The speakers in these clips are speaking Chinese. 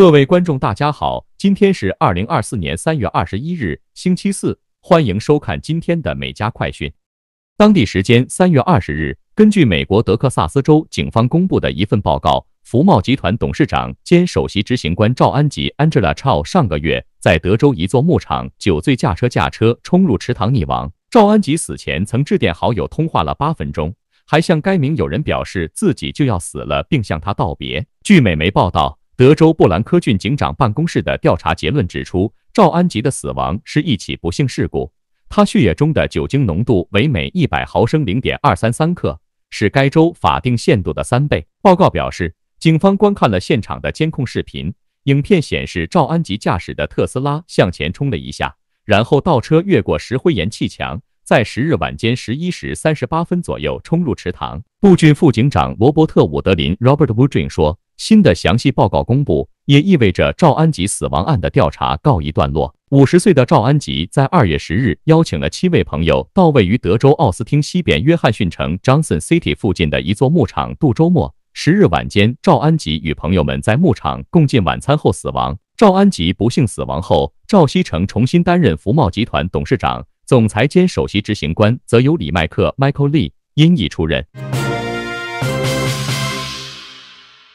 各位观众，大家好，今天是二零二四年三月二十一日，星期四，欢迎收看今天的美加快讯。当地时间三月二十日，根据美国德克萨斯州警方公布的一份报告，福茂集团董事长兼首席执行官赵安吉 （Angela Chow） 上个月在德州一座牧场酒醉驾车，驾车冲入池塘溺亡。赵安吉死前曾致电好友通话了八分钟，还向该名友人表示自己就要死了，并向他道别。据美媒报道。德州布兰科郡警长办公室的调查结论指出，赵安吉的死亡是一起不幸事故。他血液中的酒精浓度为每一百毫升零点二三三克，是该州法定限度的三倍。报告表示，警方观看了现场的监控视频，影片显示赵安吉驾驶的特斯拉向前冲了一下，然后倒车越过石灰岩砌墙，在十日晚间十一时三十八分左右冲入池塘。布郡副警长罗伯特·伍德林 （Robert Woodring） 说。新的详细报告公布，也意味着赵安吉死亡案的调查告一段落。五十岁的赵安吉在二月十日邀请了七位朋友到位于德州奥斯汀西边约翰逊城 （Johnson City） 附近的一座牧场度周末。十日晚间，赵安吉与朋友们在牧场共进晚餐后死亡。赵安吉不幸死亡后，赵西成重新担任福茂集团董事长、总裁兼首席执行官，则由李麦克 （Michael Lee） 出任。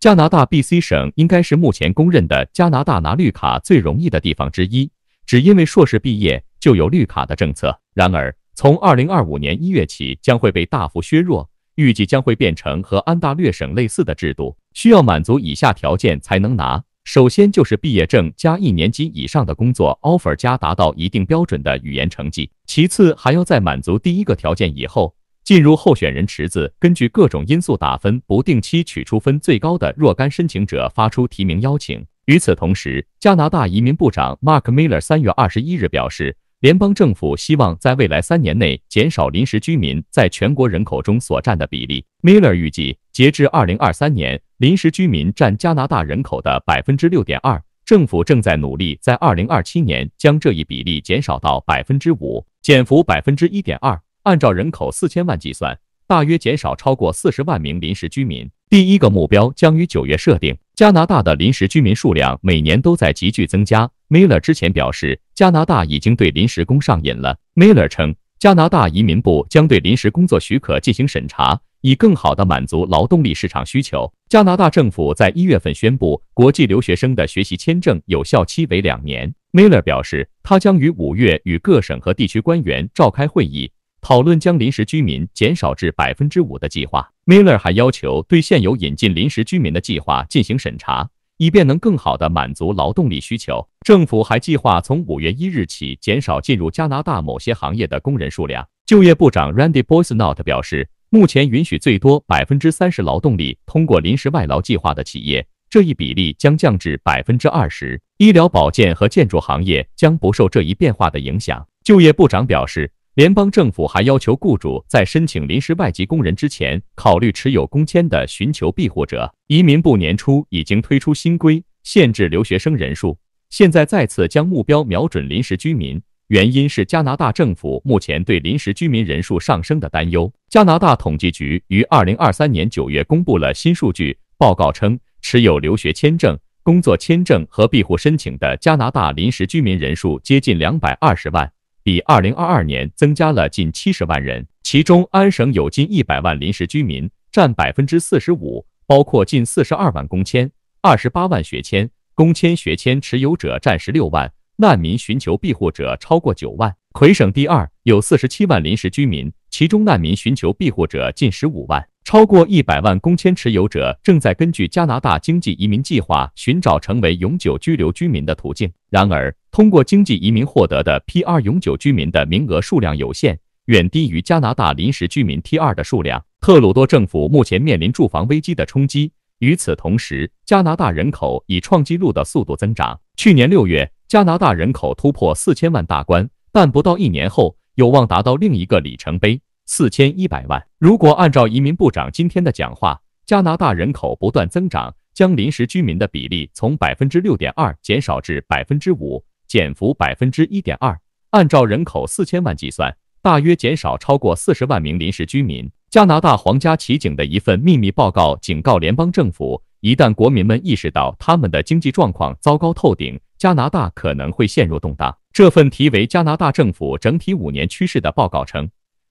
加拿大 B.C 省应该是目前公认的加拿大拿绿卡最容易的地方之一，只因为硕士毕业就有绿卡的政策。然而，从2025年1月起将会被大幅削弱，预计将会变成和安大略省类似的制度，需要满足以下条件才能拿：首先就是毕业证加一年及以上的工作 offer 加达到一定标准的语言成绩；其次还要在满足第一个条件以后。进入候选人池子，根据各种因素打分，不定期取出分最高的若干申请者，发出提名邀请。与此同时，加拿大移民部长 Mark Miller 三月二十一日表示，联邦政府希望在未来三年内减少临时居民在全国人口中所占的比例。Miller 预计，截至二零二三年，临时居民占加拿大人口的百分之六点二。政府正在努力在二零二七年将这一比例减少到百分之五，减幅百分之一点二。按照人口四千万计算，大约减少超过四十万名临时居民。第一个目标将于九月设定。加拿大的临时居民数量每年都在急剧增加。Miller 之前表示，加拿大已经对临时工上瘾了。Miller 称，加拿大移民部将对临时工作许可进行审查，以更好地满足劳动力市场需求。加拿大政府在一月份宣布，国际留学生的学习签证有效期为两年。Miller 表示，他将于五月与各省和地区官员召开会议。讨论将临时居民减少至百分之五的计划。Miller 还要求对现有引进临时居民的计划进行审查，以便能更好地满足劳动力需求。政府还计划从五月一日起减少进入加拿大某些行业的工人数量。就业部长 Randy b o y s n o t 表示，目前允许最多百分之三十劳动力通过临时外劳计划的企业，这一比例将降至百分之二十。医疗保健和建筑行业将不受这一变化的影响。就业部长表示。联邦政府还要求雇主在申请临时外籍工人之前，考虑持有工签的寻求庇护者。移民部年初已经推出新规，限制留学生人数，现在再次将目标瞄准临时居民，原因是加拿大政府目前对临时居民人数上升的担忧。加拿大统计局于二零二三年九月公布了新数据，报告称，持有留学签证、工作签证和庇护申请的加拿大临时居民人数接近两百二十万。比二零二二年增加了近七十万人，其中安省有近一百万临时居民，占百分之四十五，包括近四十二万公签、二十八万学签，公签学签持有者占十六万，难民寻求庇护者超过九万。魁省第二，有四十七万临时居民，其中难民寻求庇护者近十五万。超过一百万公签持有者正在根据加拿大经济移民计划寻找成为永久居留居民的途径。然而，通过经济移民获得的 PR 永久居民的名额数量有限，远低于加拿大临时居民 T2 的数量。特鲁多政府目前面临住房危机的冲击。与此同时，加拿大人口以创纪录的速度增长。去年六月，加拿大人口突破四千万大关，但不到一年后有望达到另一个里程碑。四千一百万。如果按照移民部长今天的讲话，加拿大人口不断增长，将临时居民的比例从百分之六点二减少至百分之五，减幅百分之一点二。按照人口四千万计算，大约减少超过四十万名临时居民。加拿大皇家骑警的一份秘密报告警告联邦政府，一旦国民们意识到他们的经济状况糟糕透顶，加拿大可能会陷入动荡。这份题为《加拿大政府整体五年趋势》的报告称。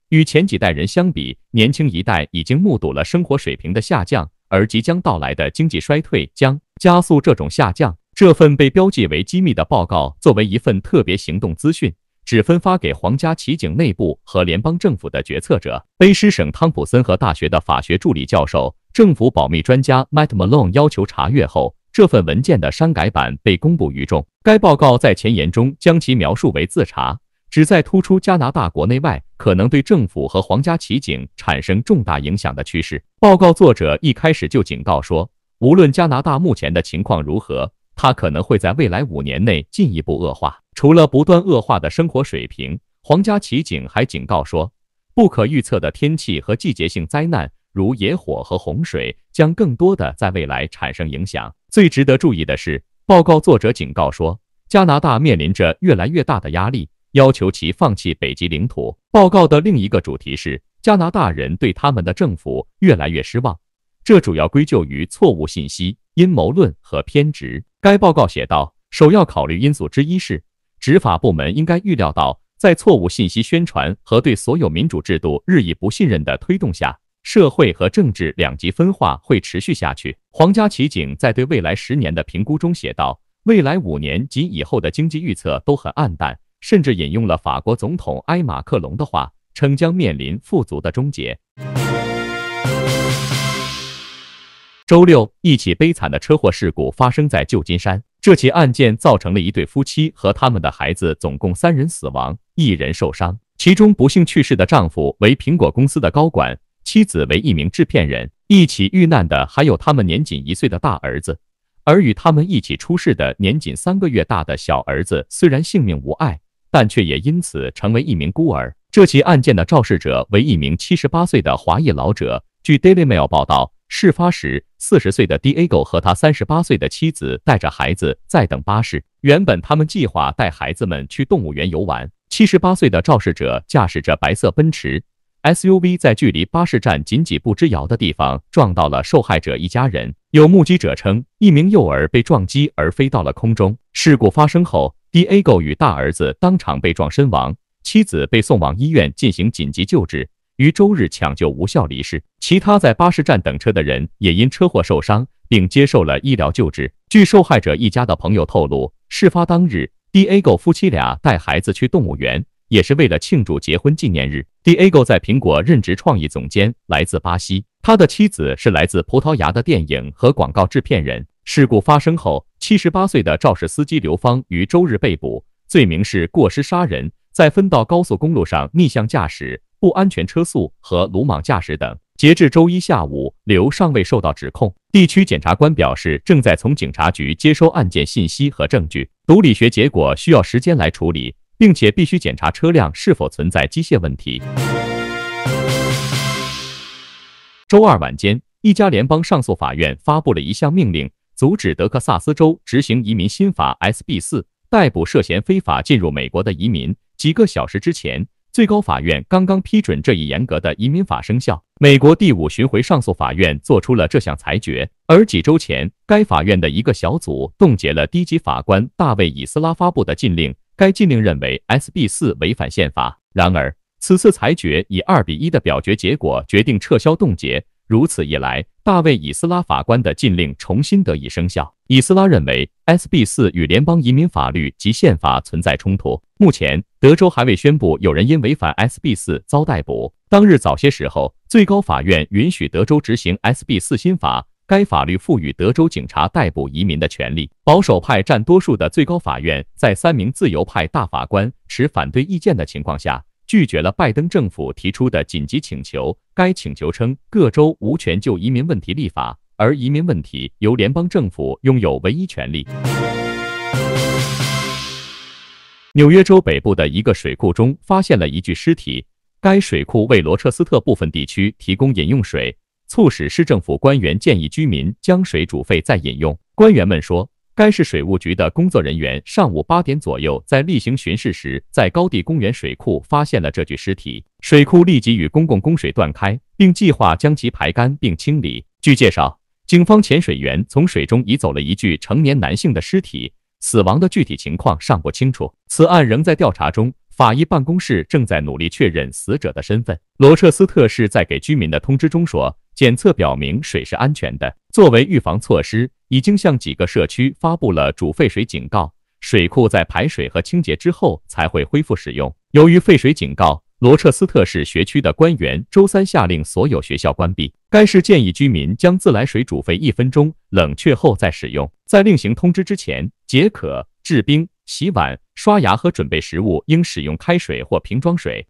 与前几代人相比，年轻一代已经目睹了生活水平的下降，而即将到来的经济衰退将加速这种下降。这份被标记为机密的报告作为一份特别行动资讯，只分发给皇家骑警内部和联邦政府的决策者。卑诗省汤普森和大学的法学助理教授、政府保密专家 Matt Malone 要求查阅后，这份文件的删改版被公布于众。该报告在前言中将其描述为自查。旨在突出加拿大国内外可能对政府和皇家骑警产生重大影响的趋势。报告作者一开始就警告说，无论加拿大目前的情况如何，它可能会在未来五年内进一步恶化。除了不断恶化的生活水平，皇家骑警还警告说，不可预测的天气和季节性灾难，如野火和洪水，将更多的在未来产生影响。最值得注意的是，报告作者警告说，加拿大面临着越来越大的压力。要求其放弃北极领土。报告的另一个主题是加拿大人对他们的政府越来越失望，这主要归咎于错误信息、阴谋论和偏执。该报告写道，首要考虑因素之一是执法部门应该预料到，在错误信息宣传和对所有民主制度日益不信任的推动下，社会和政治两极分化会持续下去。皇家骑警在对未来十年的评估中写道，未来五年及以后的经济预测都很黯淡。甚至引用了法国总统埃马克隆的话，称将面临富足的终结。周六，一起悲惨的车祸事故发生在旧金山，这起案件造成了一对夫妻和他们的孩子总共三人死亡，一人受伤。其中不幸去世的丈夫为苹果公司的高管，妻子为一名制片人。一起遇难的还有他们年仅一岁的大儿子，而与他们一起出事的年仅三个月大的小儿子虽然性命无碍。但却也因此成为一名孤儿。这起案件的肇事者为一名七十八岁的华裔老者。据 Daily Mail 报道，事发时，四十岁的 D A 狗和他三十八岁的妻子带着孩子在等巴士。原本他们计划带孩子们去动物园游玩。七十八岁的肇事者驾驶着白色奔驰 S U V，在距离巴士站仅几步之遥的地方撞到了受害者一家人。有目击者称，一名幼儿被撞击而飞到了空中。事故发生后。Dago 与大儿子当场被撞身亡，妻子被送往医院进行紧急救治，于周日抢救无效离世。其他在巴士站等车的人也因车祸受伤，并接受了医疗救治。据受害者一家的朋友透露，事发当日，Dago 夫妻俩带孩子去动物园，也是为了庆祝结婚纪念日。Dago 在苹果任职创意总监，来自巴西，他的妻子是来自葡萄牙的电影和广告制片人。事故发生后，七十八岁的肇事司机刘芳于周日被捕，罪名是过失杀人，在分道高速公路上逆向驾驶、不安全车速和鲁莽驾驶等。截至周一下午，刘尚未受到指控。地区检察官表示，正在从警察局接收案件信息和证据，毒理学结果需要时间来处理，并且必须检查车辆是否存在机械问题。周二晚间，一家联邦上诉法院发布了一项命令。阻止德克萨斯州执行移民新法 SB 四，逮捕涉嫌非法进入美国的移民。几个小时之前，最高法院刚刚批准这一严格的移民法生效。美国第五巡回上诉法院作出了这项裁决，而几周前，该法院的一个小组冻结了低级法官大卫·以斯拉发布的禁令。该禁令认为 SB 四违反宪法。然而，此次裁决以二比一的表决结果决定撤销冻结。如此一来，大卫·伊斯拉法官的禁令重新得以生效。伊斯拉认为，S.B. 四与联邦移民法律及宪法存在冲突。目前，德州还未宣布有人因违反 S.B. 四遭逮捕。当日早些时候，最高法院允许德州执行 S.B. 四新法。该法律赋予德州警察逮捕移民的权利。保守派占多数的最高法院，在三名自由派大法官持反对意见的情况下。拒绝了拜登政府提出的紧急请求。该请求称，各州无权就移民问题立法，而移民问题由联邦政府拥有唯一权利。纽约州北部的一个水库中发现了一具尸体。该水库为罗彻斯特部分地区提供饮用水，促使市政府官员建议居民将水煮沸再饮用。官员们说。该市水务局的工作人员上午八点左右在例行巡视时，在高地公园水库发现了这具尸体。水库立即与公共供水断开，并计划将其排干并清理。据介绍，警方潜水员从水中移走了一具成年男性的尸体，死亡的具体情况尚不清楚。此案仍在调查中，法医办公室正在努力确认死者的身份。罗彻斯特市在给居民的通知中说。检测表明水是安全的。作为预防措施，已经向几个社区发布了主废水警告。水库在排水和清洁之后才会恢复使用。由于废水警告，罗彻斯特市学区的官员周三下令所有学校关闭。该市建议居民将自来水煮沸一分钟，冷却后再使用。在另行通知之前，解渴、制冰、洗碗、刷牙和准备食物应使用开水或瓶装水。